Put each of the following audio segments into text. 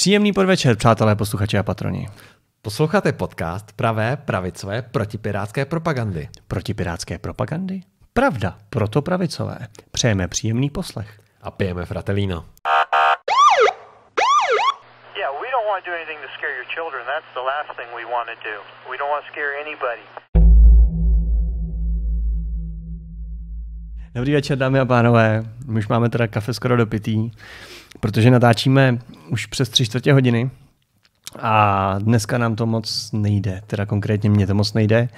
Příjemný podvečer, přátelé, posluchači a patroni. Posloucháte podcast pravé pravicové protipirátské propagandy. Protipirátské propagandy? Pravda, proto pravicové. Přejeme příjemný poslech. A pijeme fratelíno. Dobrý večer, dámy a pánové. My už máme teda kafe skoro dopitý protože natáčíme už přes tři čtvrtě hodiny a dneska nám to moc nejde, teda konkrétně mě to moc nejde.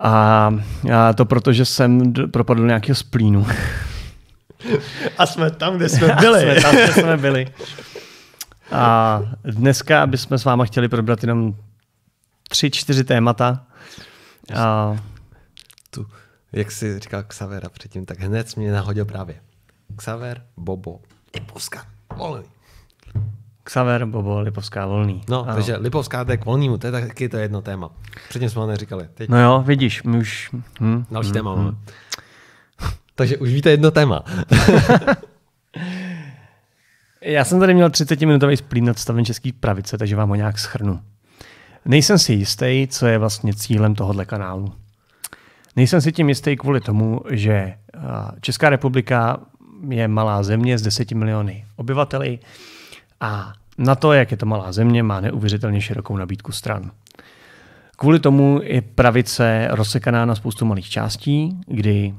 A, a to proto, že jsem propadl nějakého splínu. A jsme tam, kde jsme byli. A jsme tam, kde jsme byli. A dneska bychom s váma chtěli probrat jenom tři, čtyři témata. A... Tu, jak si říkal Xavera předtím, tak hned mě nahodil právě. Xaver, Bobo, Lipovská, volný. Xaver Bobo Lipovská volný. No, ano. takže Lipovská jde k volnému, to je taky to jedno téma. Předtím jsme ho neříkali. Teď. No jo, vidíš, my už... Hm, Další hm, téma. Hm. takže už víte jedno téma. Já jsem tady měl 30-minutový splín nad stavem český pravice, takže vám ho nějak schrnu. Nejsem si jistý, co je vlastně cílem tohohle kanálu. Nejsem si tím jistý kvůli tomu, že eh, Česká republika je malá země s 10 miliony obyvateli a na to, jak je to malá země, má neuvěřitelně širokou nabídku stran. Kvůli tomu je pravice rozsekaná na spoustu malých částí, kdy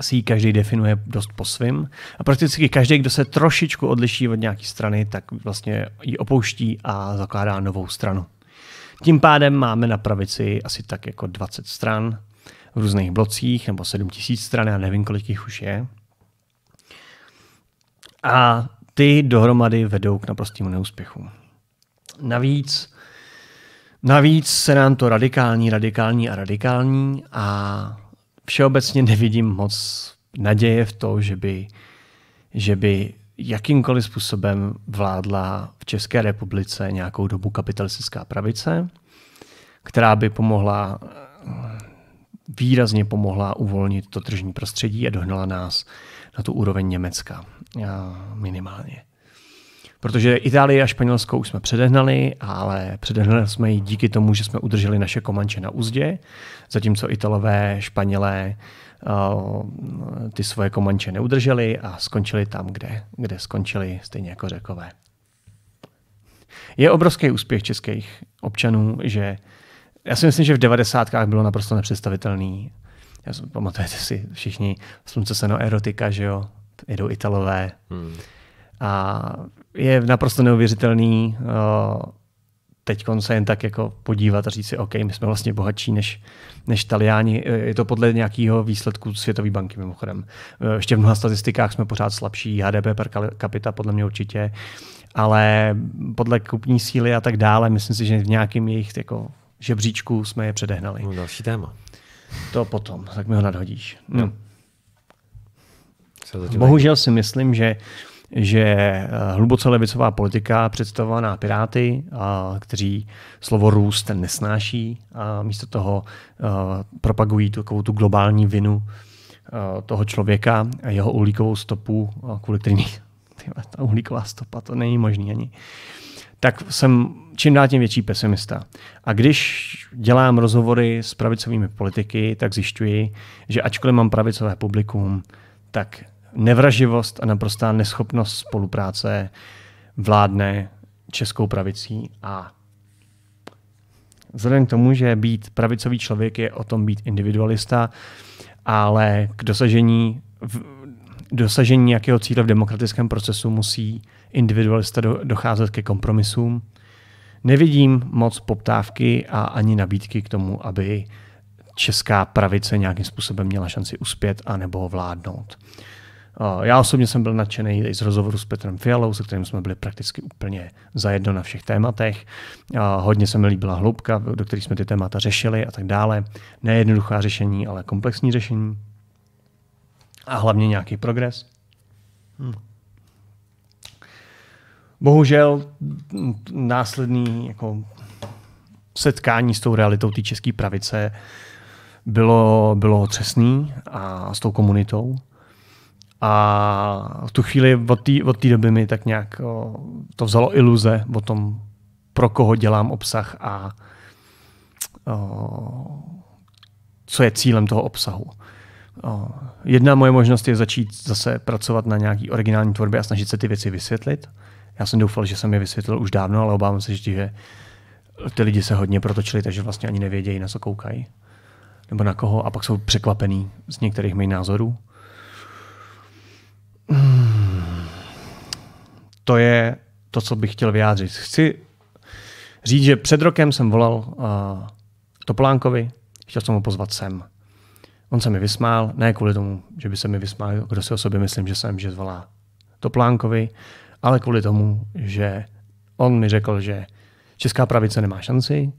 si ji každý definuje dost po svým. A prakticky každý, kdo se trošičku odliší od nějaké strany, tak vlastně ji opouští a zakládá novou stranu. Tím pádem máme na pravici asi tak jako 20 stran v různých blocích, nebo 7000 tisíc stran, já nevím, kolik jich už je. A ty dohromady vedou k naprostému neúspěchu. Navíc, navíc se nám to radikální, radikální a radikální a všeobecně nevidím moc naděje v to, že by, že by jakýmkoliv způsobem vládla v České republice nějakou dobu kapitalistická pravice, která by pomohla výrazně pomohla uvolnit to tržní prostředí a dohnala nás na tu úroveň Německa minimálně. Protože Itálii a Španělsko už jsme předehnali, ale předehnali jsme ji díky tomu, že jsme udrželi naše komanče na úzdě, zatímco Italové, Španělé eh, ty svoje komanče neudrželi a skončili tam, kde, kde skončili, stejně jako řekové. Je obrovský úspěch českých občanů, že já si myslím, že v devadesátkách bylo naprosto nepředstavitelné já jsem, pamatujete si všichni slunce seno erotika, že jo, jedou Italové. Hmm. A je naprosto neuvěřitelný eh, teď se jen tak jako podívat a říct si, OK, my jsme vlastně bohatší než, než Taliáni. Eh, je to podle nějakého výsledku Světové banky mimochodem. Eh, ještě v mnoha statistikách jsme pořád slabší, HDP per capita podle mě určitě, ale podle kupní síly a tak dále, myslím si, že v nějakém jejich jako žebříčku jsme je předehnali. No, další téma. To potom, tak mi ho nadhodíš. No. Se Bohužel si myslím, že že eh, hluboce levicová politika představovaná Piráty, a, kteří slovo růst nesnáší a místo toho a, eh, propagují takovou tu globální vinu a, eh, toho člověka a jeho uhlíkovou stopu, kvůli který ta uhlíková stopa, to není možný ani tak jsem čím dál tím větší pesimista. A když dělám rozhovory s pravicovými politiky, tak zjišťuji, že ačkoliv mám pravicové publikum, tak nevraživost a naprostá neschopnost spolupráce vládne českou pravicí a vzhledem k tomu, že být pravicový člověk je o tom být individualista, ale k dosažení, v, dosažení nějakého cíle v demokratickém procesu musí individualista docházet ke kompromisům. Nevidím moc poptávky a ani nabídky k tomu, aby česká pravice nějakým způsobem měla šanci uspět a nebo vládnout. Eh, já osobně jsem byl nadšený i z rozhovoru s Petrem Fialou, se kterým jsme byli prakticky úplně zajedno na všech tématech. Eh, hodně se mi líbila hloubka, do kterých jsme ty témata řešili a tak dále. Nejednoduchá řešení, ale komplexní řešení. A hlavně nějaký progres. Hmm bohužel následný jako setkání s tou realitou té české pravice bylo, bylo třesný a s tou komunitou. A v tu chvíli od té doby mi tak nějak to vzalo iluze o tom, pro koho dělám obsah a o, co je cílem toho obsahu. O, jedna moje možnost je začít zase pracovat na nějaký originální tvorbě a snažit se ty věci vysvětlit – já jsem doufal, že jsem je vysvětlil už dávno, ale obávám se, že ty lidi se hodně protočili, takže vlastně ani nevědějí, na co koukají nebo na koho a pak jsou překvapený z některých mých názorů. Hmm. To je to, co bych chtěl vyjádřit. Chci říct, že před rokem jsem volal uh, Topolánkovi, chtěl jsem ho pozvat sem. On se mi vysmál, ne kvůli tomu, že by se mi vysmál, kdo si o sobě myslím, že jsem, že zvolá Topolánkovi, ale kvůli tomu, že on mi řekl, že česká pravice nemá šanci,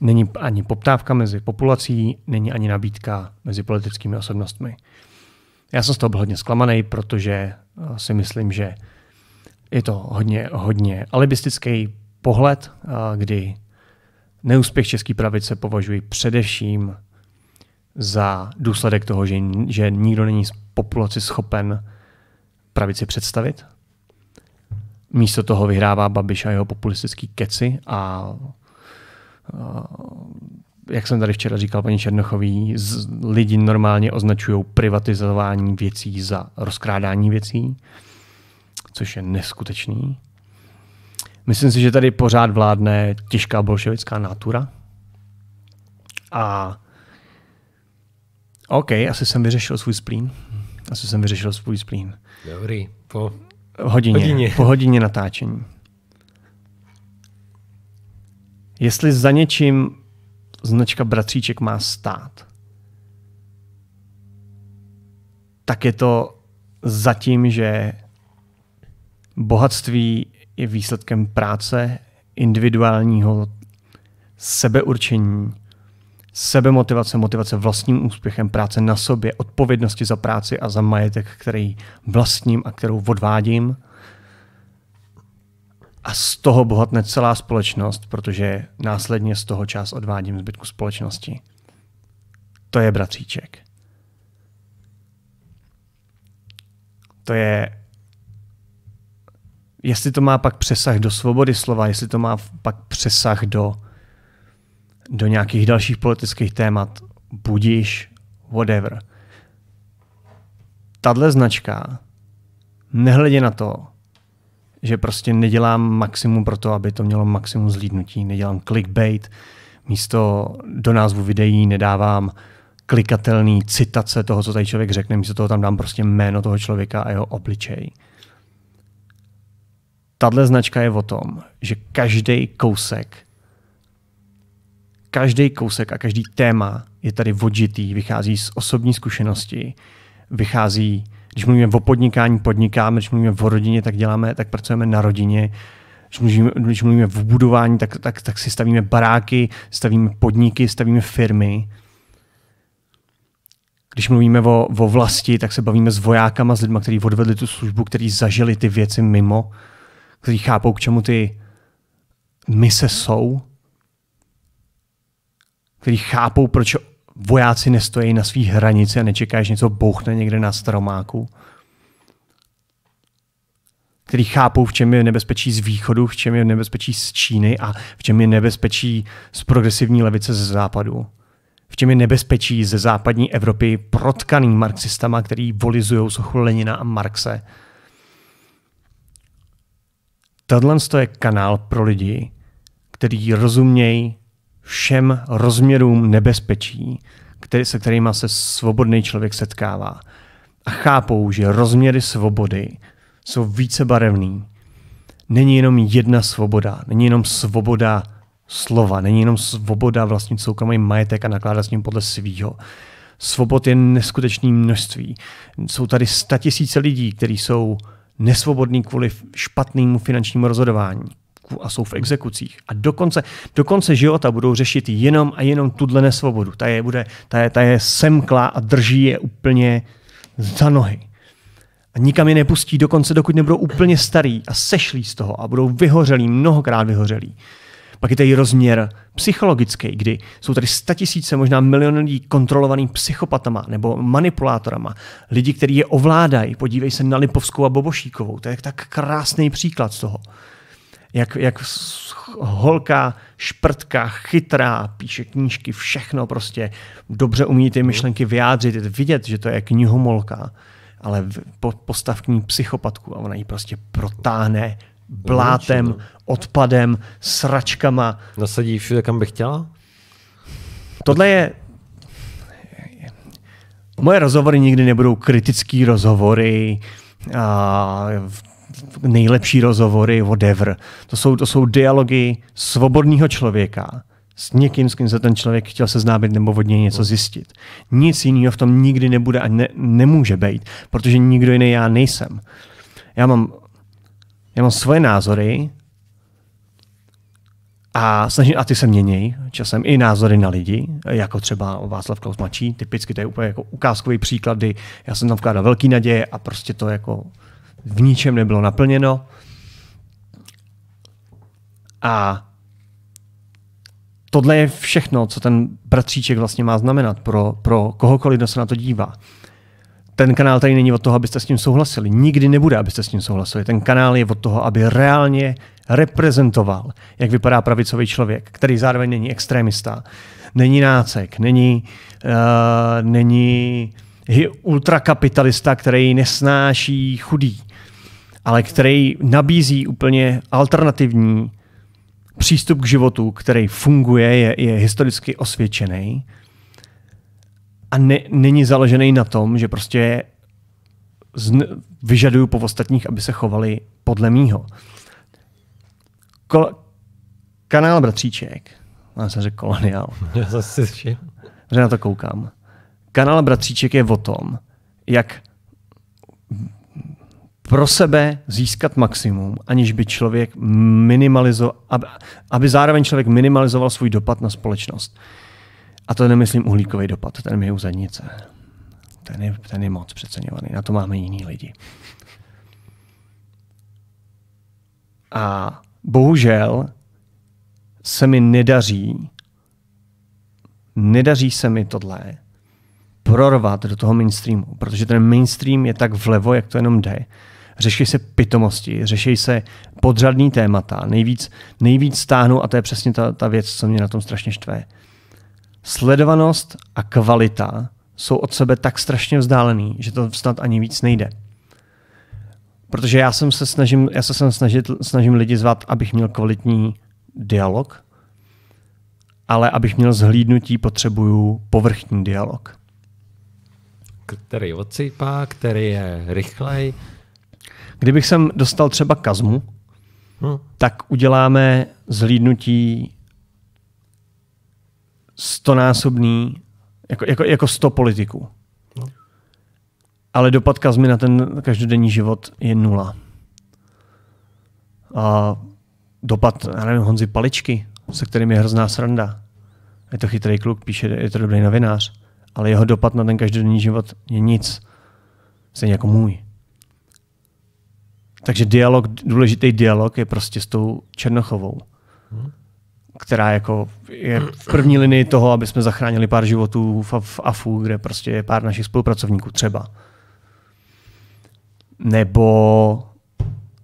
není ani poptávka mezi populací, není ani nabídka mezi politickými osobnostmi. Já jsem z toho byl hodně zklamaný, protože eh, si myslím, že je to hodně, hodně alibistický pohled, eh, kdy neúspěch české pravice považuji především za důsledek toho, že, že nikdo není z populaci schopen pravici představit Místo toho vyhrává Babiš a jeho populistický keci a, a jak jsem tady včera říkal paní Černochový, z, lidi normálně označují privatizování věcí za rozkrádání věcí, což je neskutečný. Myslím si, že tady pořád vládne těžká bolševická nátura. A OK, asi jsem vyřešil svůj splín. Asi jsem vyřešil svůj splín. Dobrý, po Hodině. hodině. Po hodině natáčení. Jestli za něčím značka Bratříček má stát, tak je to zatím, že bohatství je výsledkem práce, individuálního sebeurčení, sebemotivace, motivace vlastním úspěchem, práce na sobě, odpovědnosti za práci a za majetek, který vlastním a kterou odvádím. A z toho bohatne celá společnost, protože následně z toho čas odvádím zbytku společnosti. To je bratříček. To je jestli to má pak přesah do svobody slova, jestli to má pak přesah do do nějakých dalších politických témat, budíš, whatever. Tadle značka, nehledě na to, že prostě nedělám maximum pro to, aby to mělo maximum zlídnutí, nedělám clickbait, místo do názvu videí nedávám klikatelný citace toho, co tady člověk řekne, místo toho tam dám prostě jméno toho člověka a jeho obličej. Tadle značka je o tom, že každý kousek každý kousek a každý téma je tady vodžitý, vychází z osobní zkušenosti, vychází, když mluvíme o podnikání, podnikáme, když mluvíme o rodině, tak děláme, tak pracujeme na rodině, když mluvíme, o budování, tak, tak, tak si stavíme baráky, stavíme podniky, stavíme firmy. Když mluvíme o, o vlasti, tak se bavíme s vojákama, s lidmi, kteří odvedli tu službu, kteří zažili ty věci mimo, kteří chápou, k čemu ty mise jsou kteří chápou, proč vojáci nestojí na svých hranici a nečekáš, že něco bouchne někde na stromáku. Který chápou, v čem je nebezpečí z východu, v čem je nebezpečí z Číny a v čem je nebezpečí z progresivní levice ze západu. V čem je nebezpečí ze západní Evropy protkaný marxistama, který volizují sochu Lenina a Marxe. to je kanál pro lidi, který rozumějí všem rozměrům nebezpečí, který, se kterými se svobodný člověk setkává. A chápou, že rozměry svobody jsou více barevný. Není jenom jedna svoboda, není jenom svoboda slova, není jenom svoboda vlastnit soukromý majetek a nakládat s ním podle svýho. Svobod je neskutečný množství. Jsou tady statisíce lidí, kteří jsou nesvobodní kvůli špatnému finančnímu rozhodování majetku a jsou v exekucích. A do konce, do konce života budou řešit jenom a jenom tuhle nesvobodu. Ta je, bude, ta je, ta je semklá a drží je úplně za nohy. A nikam je nepustí dokonce, dokud nebudou úplně starý a sešlí z toho a budou vyhořelí, mnohokrát vyhořelí. Pak je tady rozměr psychologický, kdy jsou tady statisíce, možná miliony lidí kontrolovaný psychopatama nebo manipulátorama. Lidi, kteří je ovládají. Podívej se na Lipovskou a Bobošíkovou. To je tak krásný příklad z toho jak, jak holka šprtka, chytrá, píše knížky, všechno prostě dobře umí ty myšlenky vyjádřit, vidět, že to je knihomolka, ale postav k ní psychopatku a ona ji prostě protáhne blátem, no. odpadem, sračkama. Nasadí no všude, kam by chtěla? Tohle je... Moje rozhovory nikdy nebudou kritický rozhovory, a nejlepší rozhovory, whatever. To jsou, to jsou dialogy svobodného člověka s někým, s kým se ten člověk chtěl seznámit nebo od něj něco zjistit. Nic jiného v tom nikdy nebude a ne, nemůže být, protože nikdo jiný já nejsem. Já mám, já mám svoje názory a snažím, a ty se mění časem i názory na lidi, jako třeba Václav Klaus Mačí, typicky to je úplně jako ukázkový příklad, kdy já jsem tam vkládal velký naděje a prostě to jako v ničem nebylo naplněno. A tohle je všechno, co ten bratříček vlastně má znamenat pro, pro kohokoliv, kdo se na to dívá. Ten kanál tady není od toho, abyste s ním souhlasili. Nikdy nebude, abyste s ním souhlasili. Ten kanál je od toho, aby reálně reprezentoval, jak vypadá pravicový člověk, který zároveň není extremista, není nácek, není, uh, není ultrakapitalista, který nesnáší chudý ale který nabízí úplně alternativní přístup k životu, který funguje, je, je historicky osvědčený a ne, není založený na tom, že prostě vyžaduju po ostatních, aby se chovali podle mýho. Kol, kanál Bratříček, já jsem řekl koloniál. Já zase že na to koukám. Kanál Bratříček je o tom, jak pro sebe získat maximum, aniž by člověk minimalizoval, aby, aby zároveň člověk minimalizoval svůj dopad na společnost. A to nemyslím uhlíkový dopad, ten je u zadnice. Ten je, ten je moc přeceňovaný, na to máme jiný lidi. A bohužel se mi nedaří, nedaří se mi tohle prorvat do toho mainstreamu, protože ten mainstream je tak vlevo, jak to jenom jde řeší se pitomosti, řeší se podřadný témata, nejvíc, nejvíc stáhnu a to je přesně ta, ta věc, co mě na tom strašně štve. Sledovanost a kvalita jsou od sebe tak strašně vzdálený, že to snad ani víc nejde. Protože já, jsem se snažím, já se sem snažit, snažím lidi zvat, abych měl kvalitní dialog, ale abych měl zhlídnutí, potřebuju povrchní dialog. Který odsejpá, který je rychlej, Kdybych sem dostal třeba kazmu, hmm. tak uděláme zhlídnutí stonásobný, jako, jako, jako sto politiků. Hmm. Ale dopad kazmy na ten každodenní život je nula. A dopad, já nevím, Honzi Paličky, se kterým je hrozná sranda. Je to chytrý kluk, píše, je to dobrý novinář, ale jeho dopad na ten každodenní život je nic. Stejně jako můj. Takže dialog, důležitý dialog je prostě s tou Černochovou, která jako je v první linii toho, aby jsme zachránili pár životů v, v AFU, kde prostě je pár našich spolupracovníků třeba. Nebo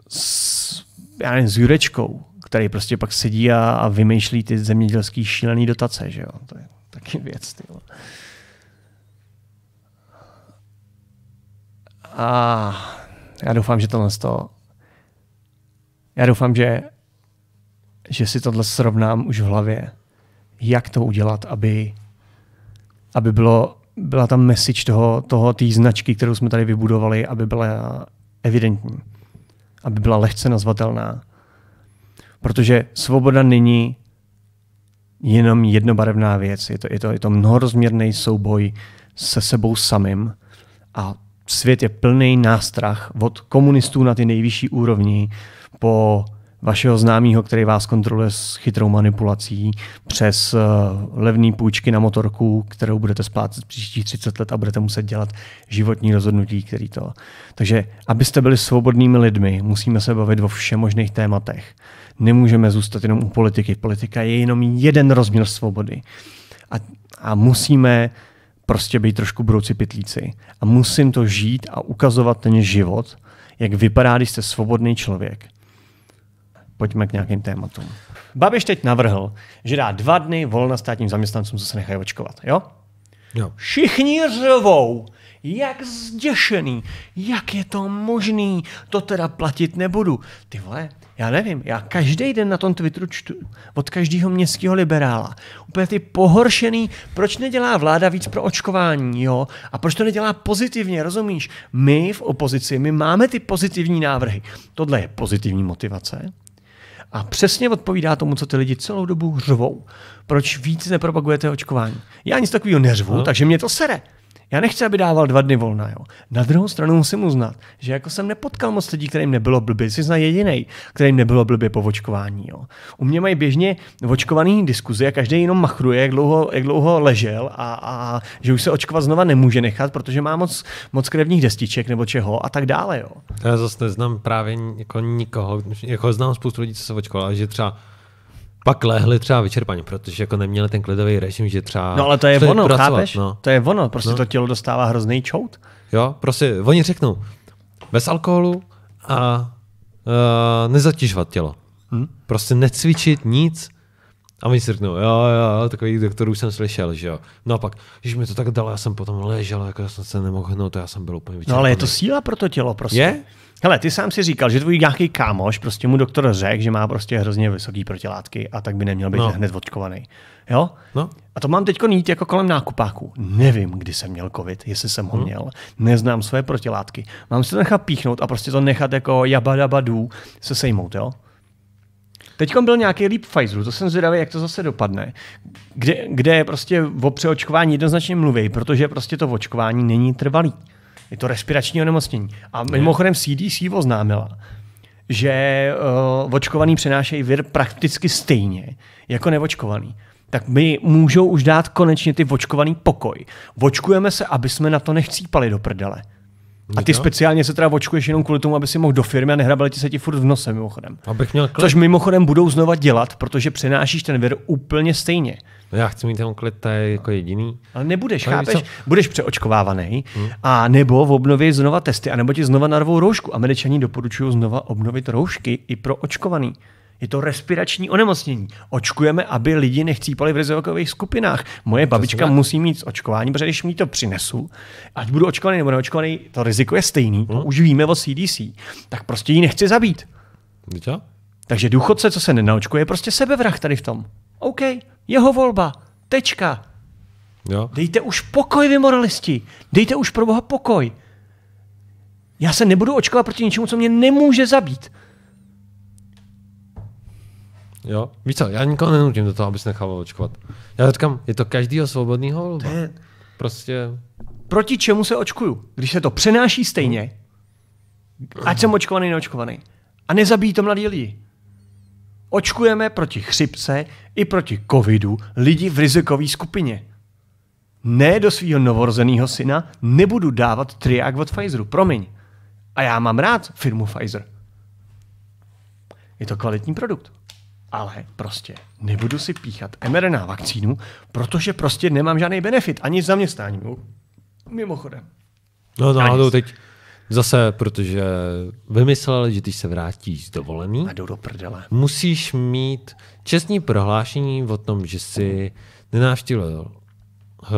s, já nevím, s Jurečkou, který prostě pak sedí a, a vymýšlí ty zemědělské šílené dotace, že jo? To je taky věc. Tyhle. A já doufám, že tohle z toho, já doufám, že, že si tohle srovnám už v hlavě, jak to udělat, aby, aby bylo, byla tam message toho, toho té značky, kterou jsme tady vybudovali, aby byla evidentní, aby byla lehce nazvatelná. Protože svoboda není jenom jednobarevná věc. Je to, je to, je to mnohorozměrný souboj se sebou samým a svět je plný nástrah od komunistů na ty nejvyšší úrovni po vašeho známého, který vás kontroluje s chytrou manipulací, přes eh, levné půjčky na motorku, kterou budete splácet příštích 30 let a budete muset dělat životní rozhodnutí, který to. Takže abyste byli svobodnými lidmi, musíme se bavit o všem možných tématech. Nemůžeme zůstat jenom u politiky. Politika je jenom jeden rozměr svobody. A, a musíme uh, prostě být trošku budoucí pitlíci. A musím to žít a ukazovat ten život, jak vypadá, když jste svobodný člověk. Pojďme k nějakým tématům. Babiš teď navrhl, že dá dva dny volna státním zaměstnancům, co se nechají očkovat. Jo? jo. Všichni řvou, jak zděšený, jak je to možný, to teda platit nebudu. Ty vole, já nevím, já každý den na tom Twitteru čtu od každého městského liberála. Úplně ty pohoršený, proč nedělá vláda víc pro očkování, jo? A proč to nedělá pozitivně, rozumíš? My v opozici, my máme ty pozitivní návrhy. Tohle je pozitivní motivace. A přesně odpovídá tomu, co ty lidi celou dobu řvou. Proč víc nepropagujete očkování? Já nic takového neřvu, no. takže mě to sere. Já nechci, aby dával dva dny volna. Jo. Na druhou stranu musím uznat, že jako jsem nepotkal moc lidí, kterým nebylo blbě. Jsi zna jediný, kterým nebylo blbě po očkování. Jo. U mě mají běžně očkovaný diskuzi a každý jenom machruje, jak dlouho, jak dlouho ležel a, a, že už se očkovat znova nemůže nechat, protože má moc, moc krevních destiček nebo čeho a tak dále. Jo. Já zase neznám právě jako nikoho. Jako znám spoustu lidí, co se očkovalo, že třeba pak lehli třeba vyčerpaně, protože jako neměli ten klidový režim, že třeba... No ale to je ono, pracovat, chápeš? No. To je ono, prostě no. to tělo dostává hrozný čout. Jo, prostě oni řeknou, bez alkoholu a uh, nezatěžovat tělo. Hmm? Prostě necvičit nic, a oni si řeknou, jo, jo, takový doktorů jsem slyšel, že jo. No a pak, když mi to tak dalo, já jsem potom ležel, jako já jsem se nemohl hnout, já jsem byl úplně vyčerpaný. No ale je to síla pro to tělo, prostě. Je? Hele, ty sám si říkal, že tvůj nějaký kámoš, prostě mu doktor řekl, že má prostě hrozně vysoký protilátky a tak by neměl být no. hned očkovaný. Jo? No. A to mám teď nít jako kolem nákupáku. Nevím, kdy jsem měl covid, jestli jsem ho hmm. měl. Neznám své protilátky. Mám si to nechat píchnout a prostě to nechat jako jabadabadů se sejmout, jo? Teď byl nějaký líp Pfizeru, to jsem zvědavý, jak to zase dopadne, kde, kde prostě o přeočkování jednoznačně mluví, protože prostě to očkování není trvalý. Je to respirační onemocnění. A mimochodem CDC oznámila, že uh, očkovaný přenášejí vir prakticky stejně jako nevočkovaný. tak my můžou už dát konečně ty očkovaný pokoj. Očkujeme se, aby jsme na to nechcípali do prdele. A ty speciálně se teda očkuješ jenom kvůli tomu, aby si mohl do firmy a nehrabali ti se ti furt v nose mimochodem. Abych měl klid. Což mimochodem budou znova dělat, protože přenášíš ten vir úplně stejně. No já chci mít ten klid, to je jako jediný. Ale nebudeš, to chápeš? Co? Budeš přeočkovávaný hmm. a nebo v obnově znova testy, a nebo ti znova narvou roušku. Američani doporučují znova obnovit roušky i pro očkovaný. Je to respirační onemocnění. Očkujeme, aby lidi nechcípali v rizikových skupinách. Moje babička musí mít očkování, protože když mi to přinesu, ať budu očkovaný nebo neočkovaný, to riziko je stejný, hmm. to už víme o CDC, tak prostě ji nechci zabít. Víte? Takže důchodce, co se nenaočkuje, je prostě sebevrah tady v tom. OK, jeho volba. Tečka. Jo. Dejte už pokoj, vy moralisti. Dejte už pro boha pokoj. Já se nebudu očkovat proti něčemu, co mě nemůže zabít. Jo? Víš co, já nikoho nenutím do toho, abys nechal očkovat. Já říkám, je to každýho svobodný volba. Je... Prostě... Proti čemu se očkuju? Když se to přenáší stejně, no. ať jsem očkovaný, neočkovaný. A nezabíjí to mladí lidi. Očkujeme proti chřipce i proti covidu lidi v rizikové skupině. Ne do svého novorozeného syna nebudu dávat triák od Pfizeru, promiň. A já mám rád firmu Pfizer. Je to kvalitní produkt ale prostě nebudu si píchat mRNA vakcínu, protože prostě nemám žádný benefit, ani s zaměstnáním. Mimochodem. No náhodou teď zase, protože vymysleli, že když se vrátíš z dovolený, a jdou do prdele. musíš mít čestní prohlášení o tom, že si nenávštěvil eh,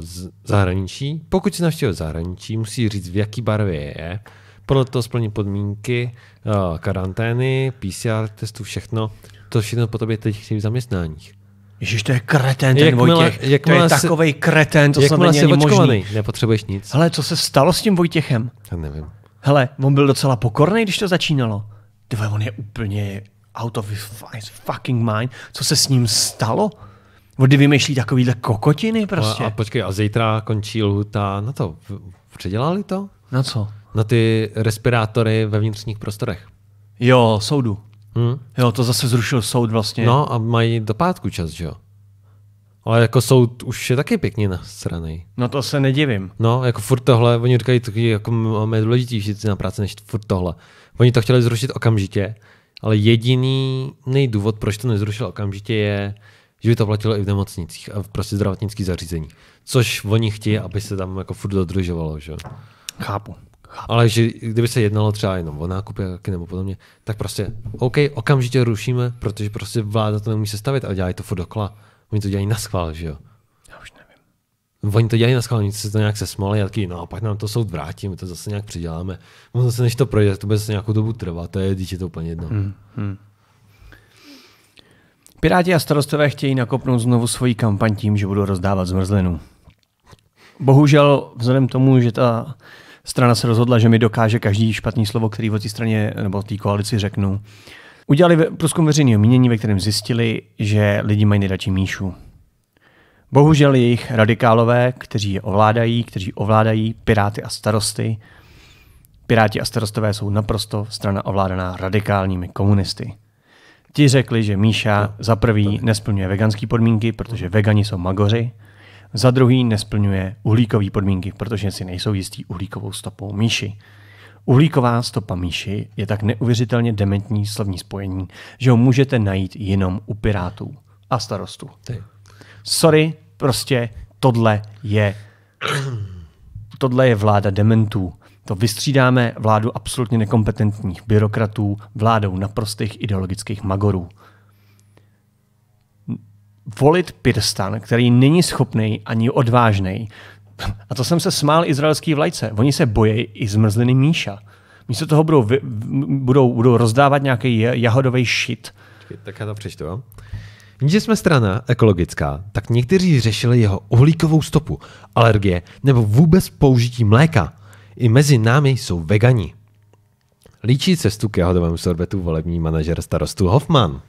z zahraničí. Pokud si navštívil zahraničí, musí říct, v jaký barvě je. Podle toho splní podmínky eh, karantény, PCR testu, všechno to všechno po tobě teď v zaměstnáních. Ježíš, to je kretén ten jakmile, Vojtěch. Jakmile to je se, takovej kretén, to snad není ani možný. Nepotřebuješ nic. Hele, co se stalo s tím Vojtěchem? Já nevím. Hele, on byl docela pokorný, když to začínalo. Tyhle, on je úplně out of his fucking mind. Co se s ním stalo? Vody vymýšlí takovýhle kokotiny prostě. A, a počkej, a zítra končí lhuta na to. Předělali to? Na co? Na ty respirátory ve vnitřních prostorech. Jo, soudu. Hmm. Jo, to zase zrušil soud vlastně. No a mají do pátku čas, že jo? Ale jako soud už je taky pěkně nasraný. No to se nedivím. No, jako furt tohle, oni říkají, taky jako máme důležitější na práci než furt tohle. Oni to chtěli zrušit okamžitě, ale jediný nejdůvod, proč to nezrušil okamžitě, je, že by to platilo i v nemocnicích a v prostě zdravotnických zařízení. Což oni chtějí, aby se tam jako furt dodržovalo, že Chápu ale že kdyby se jednalo třeba jenom o nákupy nebo podobně, tak prostě OK, okamžitě rušíme, protože prostě vláda to nemůže sestavit a dělají to furt dokola. Oni to dělají na schvál, že jo? Já už nevím. Oni to dělají na schvál, oni se to nějak se smalí a taky, no a pak nám to soud vrátí, my to zase nějak přiděláme. Ono se než to projde, to bude se nějakou dobu trvat, to je dítě to úplně jedno. Hmm, hmm. Piráti a starostové chtějí nakopnout znovu svoji kampaň tím, že budou rozdávat zmrzlinu. Bohužel, vzhledem tomu, že ta strana se rozhodla, že mi dokáže každý špatný slovo, který o té straně nebo té koalici řeknu. Udělali průzkum veřejného mínění, ve kterém zjistili, že lidi mají nejradši Míšu. Bohužel jejich radikálové, kteří je ovládají, kteří ovládají Piráty a starosty, Piráti a starostové jsou naprosto strana ovládaná radikálními komunisty. Ti řekli, že Míša za prvý nesplňuje veganské podmínky, protože vegani jsou magoři, za druhý nesplňuje uhlíkové podmínky, protože si nejsou jistý uhlíkovou stopou myši. Uhlíková stopa myši je tak neuvěřitelně dementní slovní spojení, že ho můžete najít jenom u pirátů a starostů. Sorry, prostě tohle je tohle je vláda dementů. To vystřídáme vládu absolutně nekompetentních byrokratů vládou naprostých ideologických magorů volit Pirstan, který není schopný ani odvážný. A to jsem se smál izraelský vlajce. Oni se bojí i zmrzliny Míša. Místo toho budou, budou, budou rozdávat nějaký jahodový šit. Tak já to přečtu, jo? Jenže jsme strana ekologická, tak někteří řešili jeho uhlíkovou stopu, alergie nebo vůbec použití mléka. I mezi námi jsou vegani. Líčí cestu k jahodovému sorbetu volební manažer starostu Hoffman.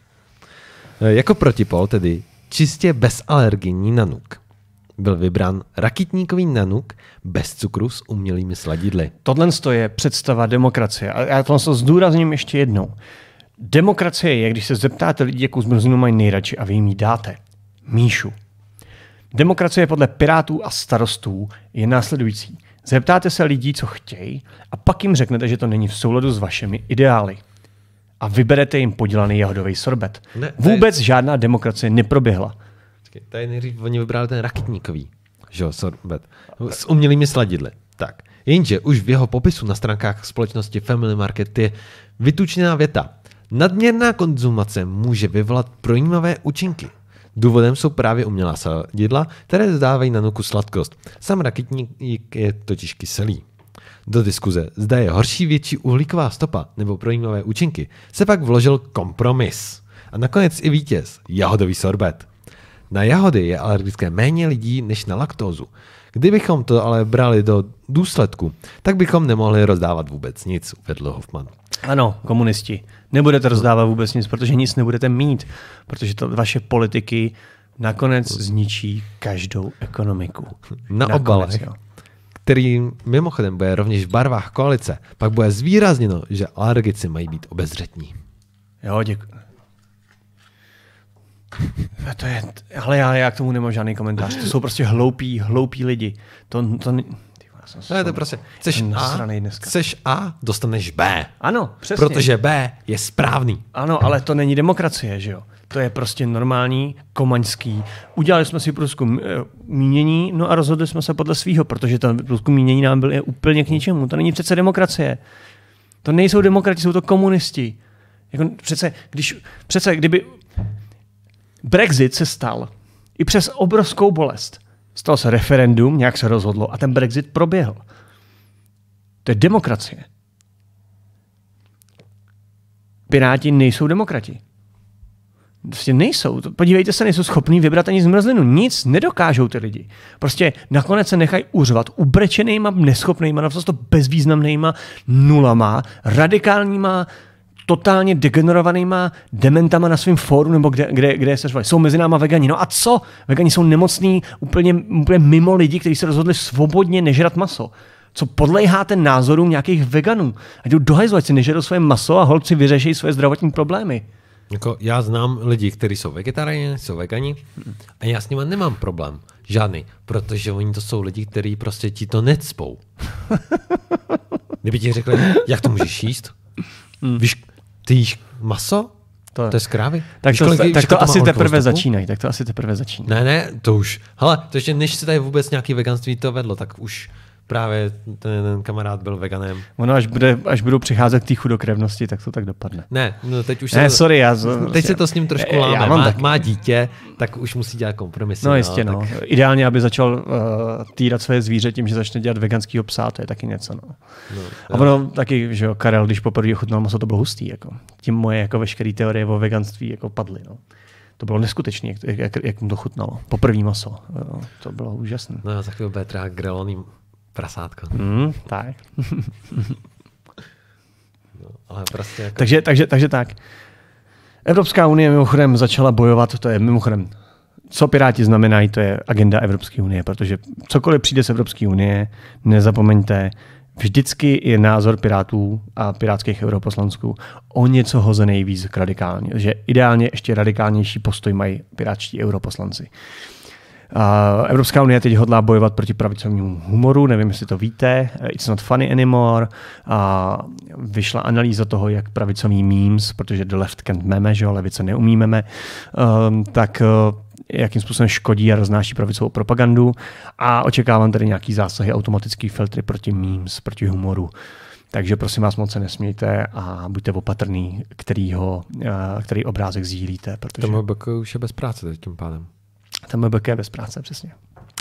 E, jako protipol tedy čistě bezalergenní nanuk. Byl vybrán rakitníkový nanuk bez cukru s umělými sladidly. Tohle je představa demokracie. A já to zdůrazním ještě jednou. Demokracie je, když se zeptáte lidí, jakou zmrzlinu mají nejradši a vy jim ji dáte. Míšu. Demokracie podle pirátů a starostů je následující. Zeptáte se lidí, co chtějí, a pak jim řeknete, že to není v souladu s vašimi ideály a vyberete jim podělaný jahodový sorbet. Ne, Vůbec je... žádná demokracie neproběhla. To tady nejdřív oni vybrali ten raketníkový že, sorbet s umělými sladidly. Tak. Jenže už v jeho popisu na stránkách společnosti Family Market je vytučená věta. Nadměrná konzumace může vyvolat projímavé účinky. Důvodem jsou právě umělá sladidla, které dodávají na nuku sladkost. Sam raketník je totiž kyselý. Do diskuze, zda je horší větší uhlíková stopa nebo projímavé účinky, se pak vložil kompromis. A nakonec i vítěz, jahodový sorbet. Na jahody je alergické méně lidí než na laktózu. Kdybychom to ale brali do důsledku, tak bychom nemohli rozdávat vůbec nic, vedl Hoffman. Ano, komunisti. Nebudete rozdávat vůbec nic, protože nic nebudete mít, protože to vaše politiky nakonec zničí každou ekonomiku. Na nakonec, obalech jo který mimochodem bude rovněž v barvách koalice, pak bude zvýrazněno, že alergici mají být obezřetní. Jo, děkuji. To je, ale já, já k tomu nemám žádný komentář. To jsou prostě hloupí, hloupí lidi. To, to, jsem ne, no, to prostě, chceš A, chceš A, dostaneš B. Ano, přesně. Protože B je správný. Ano, ale to není demokracie, že jo? To je prostě normální, komaňský. Udělali jsme si průzkum eh, mínění, no a rozhodli jsme se podle svého, protože ten průzkum mínění nám byl úplně k ničemu. To není přece demokracie. To nejsou demokrati, jsou to komunisti. Jako přece, když, přece, kdyby Brexit se stal i přes obrovskou bolest, stalo se referendum, nějak se rozhodlo a ten Brexit proběhl. To je demokracie. Piráti nejsou demokrati. Prostě nejsou. Podívejte se, nejsou schopní vybrat ani zmrzlinu. Nic nedokážou ty lidi. Prostě nakonec se nechají uřvat ubrečenýma, neschopnýma, naprosto bezvýznamnýma nulama, radikálníma, totálně degenerovanýma dementama na svém fóru, nebo kde, kde, kde se řvali. Jsou mezi náma vegani. No a co? Vegani jsou nemocní úplně, úplně mimo lidi, kteří se rozhodli svobodně nežrat maso co podléháte názorům nějakých veganů. Ať jdou do hajzlu, ať si nežerou svoje maso a holci vyřeší své zdravotní problémy. Jako já znám lidi, kteří jsou vegetariáni, jsou vegani a já s nimi nemám problém. Žádný. Protože oni to jsou lidi, kteří prostě ti to necpou. Kdyby ti řekli, jak to můžeš jíst? Hmm. Víš, ty jíš maso? To je, to je z krávy. Tak to, kolik, tak to, to asi teprve začínají, tak to asi teprve začínají. Ne, ne, to už. Hele, to ještě než se tady vůbec nějaký veganství to vedlo, tak už Právě ten, jeden kamarád byl veganem. Ono, až, bude, až budou přicházet k té chudokrevnosti, tak to tak dopadne. Ne, no teď už ne, se, sorry, já teď teď se to s ním trošku láme. Já mám má, tak... má dítě, tak už musí dělat kompromisy. No, no jistě, no. Tak... Ideálně, aby začal uh, týrat své zvíře tím, že začne dělat veganský psa, to je taky něco. No. No, A ono no. taky, že jo, Karel, když poprvé ochutnal maso, to bylo hustý. Jako. Tím moje jako veškeré teorie o veganství jako padly. No to bylo neskutečné, jak, jak, jak mu to chutnalo. Poprvé maso. To bylo úžasné. No za chvíli bude Prasátko. Mm, tak. no, ale prostě jako... takže, takže, takže tak. Evropská unie mimochodem začala bojovat, to je mimochodem, co Piráti znamenají, to je agenda Evropské unie, protože cokoliv přijde z Evropské unie, nezapomeňte, vždycky je názor Pirátů a pirátských europoslanců o něco hozený víc radikálně, že ideálně ještě radikálnější postoj mají Piráčtí europoslanci. Evropská unie teď hodlá bojovat proti pravicovému humoru, nevím, jestli to víte, eh, It's not funny anymore. A vyšla analýza toho, jak pravicový memes, protože the left can't meme, že jo, levice neumíme, ehm, tak eh, jakým způsobem škodí a roznáší pravicovou propagandu a očekávám tady nějaký zásahy, automatický filtry proti memes, proti humoru. Takže prosím vás moc se nesmějte a buďte opatrný, kterýho, eh, který obrázek sdílíte. Protože... Tomu BK už je bez práce teď tím pádem. Ten byl je bez práce, přesně.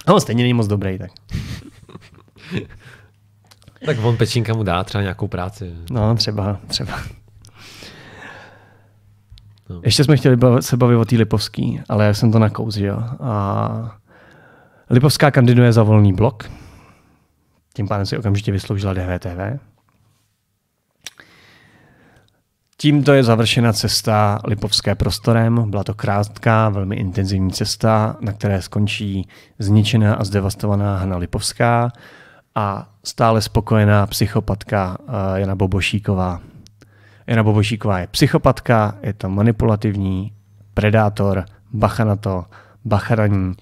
A on stejně není moc dobrý, tak. tak on pečínka mu dá třeba nějakou práci. No, třeba, třeba. No. Ještě jsme chtěli bavit, se bavit o té Lipovský, ale já jsem to nakouzil. A Lipovská kandiduje za volný blok, tím pádem si okamžitě vysloužila DVTV. Tímto je završena cesta Lipovské prostorem. Byla to krátká, velmi intenzivní cesta, na které skončí zničená a zdevastovaná Hana Lipovská a stále spokojená psychopatka eh, Jana Bobošíková. Jana Bobošíková je psychopatka, je to manipulativní, predátor, bacha na to, bacharaní.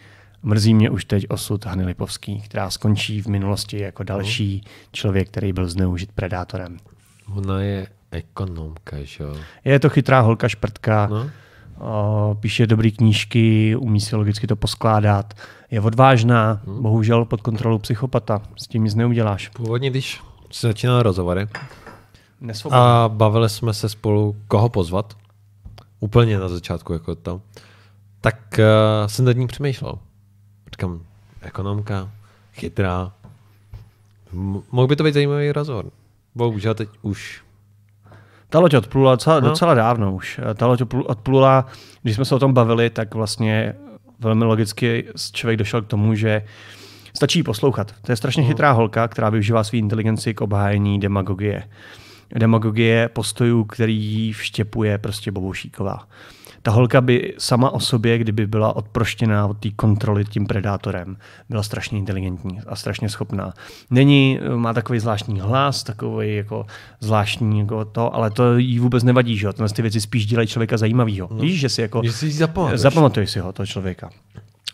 Mrzí mě už teď osud Hany Lipovský, která skončí v minulosti jako další no. člověk, který byl zneužit predátorem. Ona je Ekonomka, že jo? Je to chytrá holka, šprtka. No. O, píše dobré knížky, umí si logicky to poskládat. Je odvážná, hmm. bohužel pod kontrolou psychopata. S tím nic neuděláš. Původně, když se začínal rozhovory Nesvobodný. a bavili jsme se spolu, koho pozvat, úplně na začátku, jako to. tak uh, jsem nad ním přemýšlel. Říkám, ekonomka, chytrá, M- mohl by to být zajímavý rozhovor. Bohužel teď už ta loď odplula docela, no. docela dávno už. Ta loď odplula, když jsme se o tom bavili, tak vlastně velmi logicky člověk došel k tomu, že stačí poslouchat. To je strašně chytrá holka, která využívá svý inteligenci k obhájení demagogie demagogie postojů, který jí vštěpuje prostě Bobošíková. Ta holka by sama o sobě, kdyby byla odproštěná od té kontroly tím predátorem, byla strašně inteligentní a strašně schopná. Není, má takový zvláštní hlas, takový jako zvláštní jako to, ale to jí vůbec nevadí, že jo? Tenhle ty věci spíš dělají člověka zajímavého. No. Víš, že si jako... Že si zapamatuješ. Zapamatuješ si ho, toho člověka.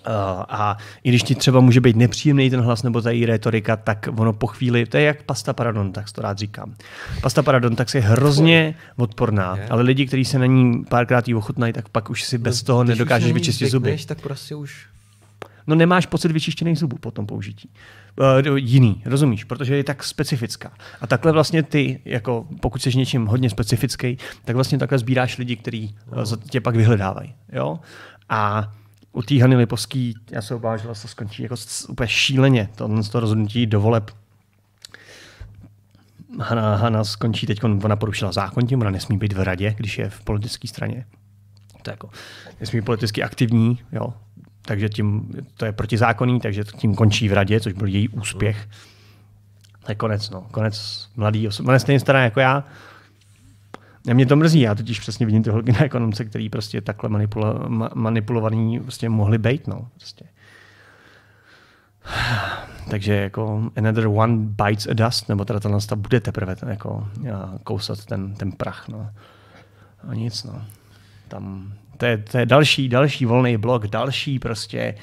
Eh, a i když ti třeba může být nepříjemný ten hlas nebo ta její retorika, tak ono po chvíli, to je jak pasta paradon, tak to rád říkám. Pasta paradon, tak je hrozně odporná, je. ale lidi, kteří se na ní párkrát jí ochutnají, tak pak už si bez no, toho nedokážeš vyčistit zuby. tak prostě už no nemáš pocit vyčištěných zubů po tom použití. Uh, jiný, rozumíš, protože je tak specifická. A takhle vlastně ty, jako pokud jsi něčím hodně specifický, tak vlastně takhle sbíráš lidi, kteří no. tě pak vyhledávají. Jo? A u té Hany Lipovský, já se obávám, že vlastně to skončí jako úplně šíleně, to, to rozhodnutí do voleb. Hana, Hana skončí teď, ona porušila zákon tím, ona nesmí být v radě, když je v politické straně. To je jako, nesmí být politicky aktivní, jo. Takže tím, to je protizákonný, takže tím končí v radě, což byl její úspěch. To je konec, no. Konec mladý osoby. Ona je stejně stará jako já, a mě to mrzí, já totiž přesně vidím ty holky na ekonomce, který prostě takhle manipula, ma, manipulovaný prostě mohli být. No, prostě. Takže jako another one bites a dust, nebo teda ta bude teprve ten, jako, kousat ten, ten prach. No. A nic, no. Tam to je, to je další, další volný blok, další prostě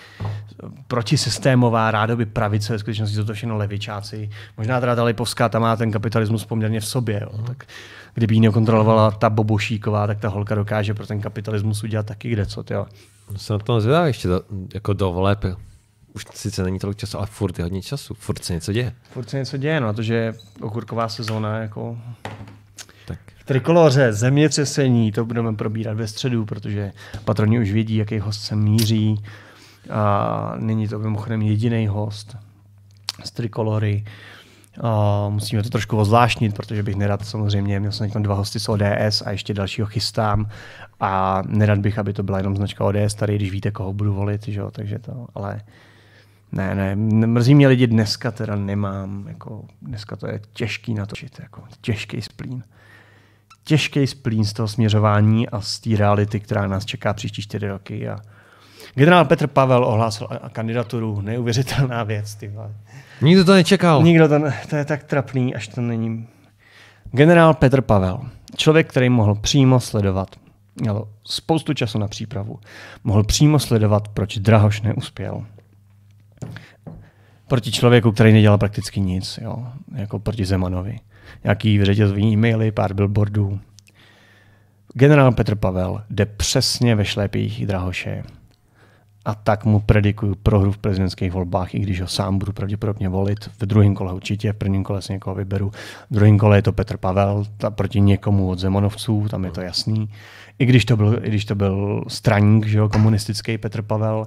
protisystémová, rádoby pravice, ve skutečnosti jsou to všechno levičáci. Možná teda ta Lipovská, ta má ten kapitalismus poměrně v sobě. Jo. Mhm. Tak kdyby ji nekontrolovala ta Bobošíková, tak ta holka dokáže pro ten kapitalismus udělat taky kde co. Tyjo. No se na tom zvědá ještě do, jako do voleb. Už sice není tolik času, ale furt je hodně času. Furt se něco děje. Furt se něco děje, no, protože okurková sezóna jako... Tak trikoloře, zemětřesení, to budeme probírat ve středu, protože patroni už vědí, jaký host se míří. A není to mimochodem jediný host z trikolory. A musíme to trošku ozvláštnit, protože bych nerad samozřejmě, měl jsem dva hosty z ODS a ještě dalšího chystám a nerad bych, aby to byla jenom značka ODS tady, když víte, koho budu volit, že jo, takže to, ale ne, ne, mrzí mě lidi dneska, teda nemám, jako dneska to je těžký natočit, jako těžký splín těžký splín z toho směřování a z té reality, která nás čeká příští čtyři roky. A generál Petr Pavel ohlásil kandidaturu, neuvěřitelná věc. Ty Nikdo to nečekal. Nikdo to, ne, to je tak trapný, až to není. Generál Petr Pavel, člověk, který mohl přímo sledovat, měl spoustu času na přípravu, mohl přímo sledovat, proč Drahoš neuspěl proti člověku, který nedělal prakticky nic, jo? jako proti Zemanovi nějaký řetězový e-maily, pár billboardů. Generál Petr Pavel jde přesně ve šlépějích Drahoše. A tak mu predikuju prohru v prezidentských volbách, i když ho sám budu pravděpodobně volit. V druhém kole určitě, v prvním kole si někoho vyberu. V druhém kole je to Petr Pavel ta proti někomu od Zemanovců, tam je to jasný. I když to byl, i když to byl straník, že jo, komunistický Petr Pavel,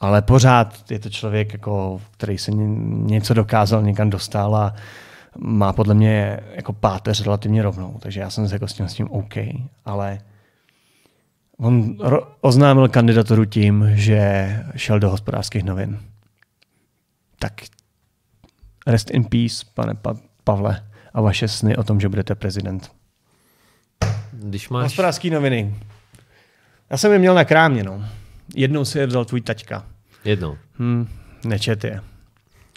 ale pořád je to člověk, jako, který se něco dokázal, někam dostal a má podle mě jako páteř relativně rovnou, takže já jsem se jako s tím, s tím OK, ale on oznámil kandidaturu tím, že šel do hospodářských novin. Tak rest in peace, pane pa- Pavle, a vaše sny o tom, že budete prezident. Když máš... Hospodářský noviny. Já jsem je měl na krámě, no. Jednou si je vzal tvůj taťka. Jednou. Hmm, nečet je.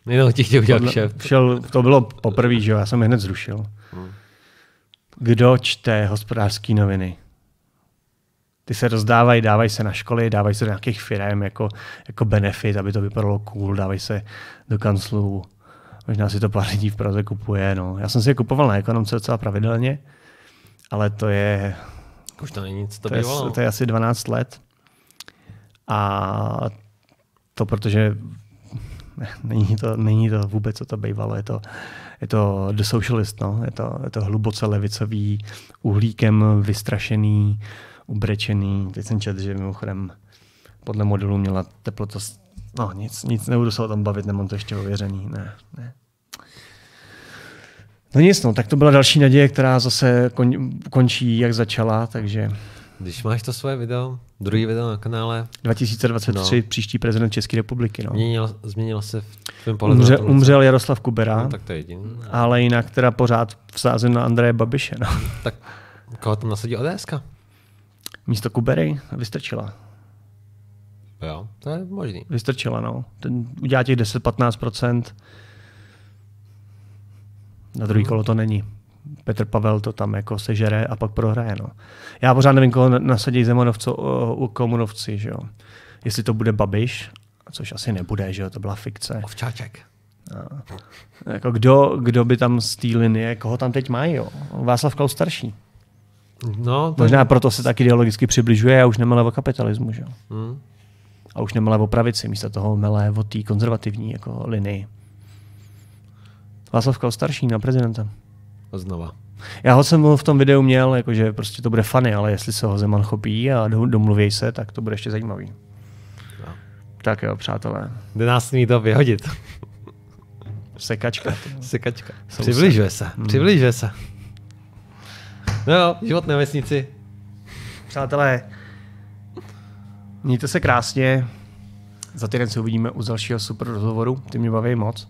Jenom ti chtěl udělat Šel, to bylo poprvé, že jo, já jsem je hned zrušil. Hmm. Kdo čte hospodářské noviny? Ty se rozdávají, dávají se na školy, dávají se do nějakých firm jako, jako benefit, aby to vypadalo cool, dávají se do kanclů. Možná si to pár lidí v Praze kupuje. No. Já jsem si je kupoval na ekonomce docela pravidelně, ale to je... Už to není nic, to, to je, to je asi 12 let. A to protože není to, není to vůbec, co to bývalo. Je to, je to The Socialist, no. je, to, je to hluboce levicový, uhlíkem vystrašený, ubrečený. Teď jsem četl, že mimochodem podle modelu měla teplota... No nic, nic, nebudu se o tom bavit, nemám to ještě ověřený. Ne, ne. No nic, no, tak to byla další naděje, která zase kon, končí, jak začala, takže když máš to svoje video, druhý video na kanále. 2023, no. příští prezident České republiky. No. Změnil, změnil se v tvém pohledu. Umře, umřel Jaroslav Kubera, no, tak to je jediný. No. ale jinak teda pořád vsázen na Andreje Babiše. No. Tak koho tam nasadí ods Místo Kubery vystrčila. Jo, to je možný. Vystrčila, no. Ten udělá těch 10-15%. Na druhý hmm. kolo to není. Petr Pavel to tam jako sežere a pak prohraje. No. Já pořád nevím, koho nasadí Zemanovco u komunovci, že jo. Jestli to bude Babiš, což asi nebude, že jo, to byla fikce. Ovčáček. No. Jako kdo, kdo by tam z té linie, koho tam teď mají, jo? Václav Klaus starší. No, ten... Možná proto se tak ideologicky přibližuje a už nemele o kapitalismu, že jo. Hmm. A už nemele o pravici, místo toho mele o té konzervativní jako linii. Václav Klaus starší na prezidenta znova. Já ho jsem v tom videu měl, jakože prostě to bude funny, ale jestli se ho Zeman chopí a domluví se, tak to bude ještě zajímavý. No. Tak jo, přátelé. Jde nás ní to vyhodit. Sekačka. Sekačka. Soused. Přibližuje se, hmm. přibližuje se. No jo, život na vesnici. Přátelé, mějte se krásně. Za týden se uvidíme u dalšího super rozhovoru, ty mě baví moc.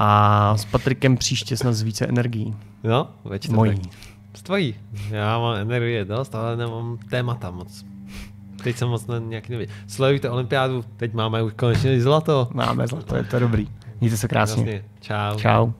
A s Patrikem příště snad z více energií. No, veď Mojí. Tak. Z tvojí. Já mám energie dost, ale nemám témata moc. Teď jsem moc ne, nějaký nevěděl. Sledujte olympiádu, teď máme už konečně zlato. Máme zlato, je to dobrý. Mějte se krásně. Jasně. Čau. Čau.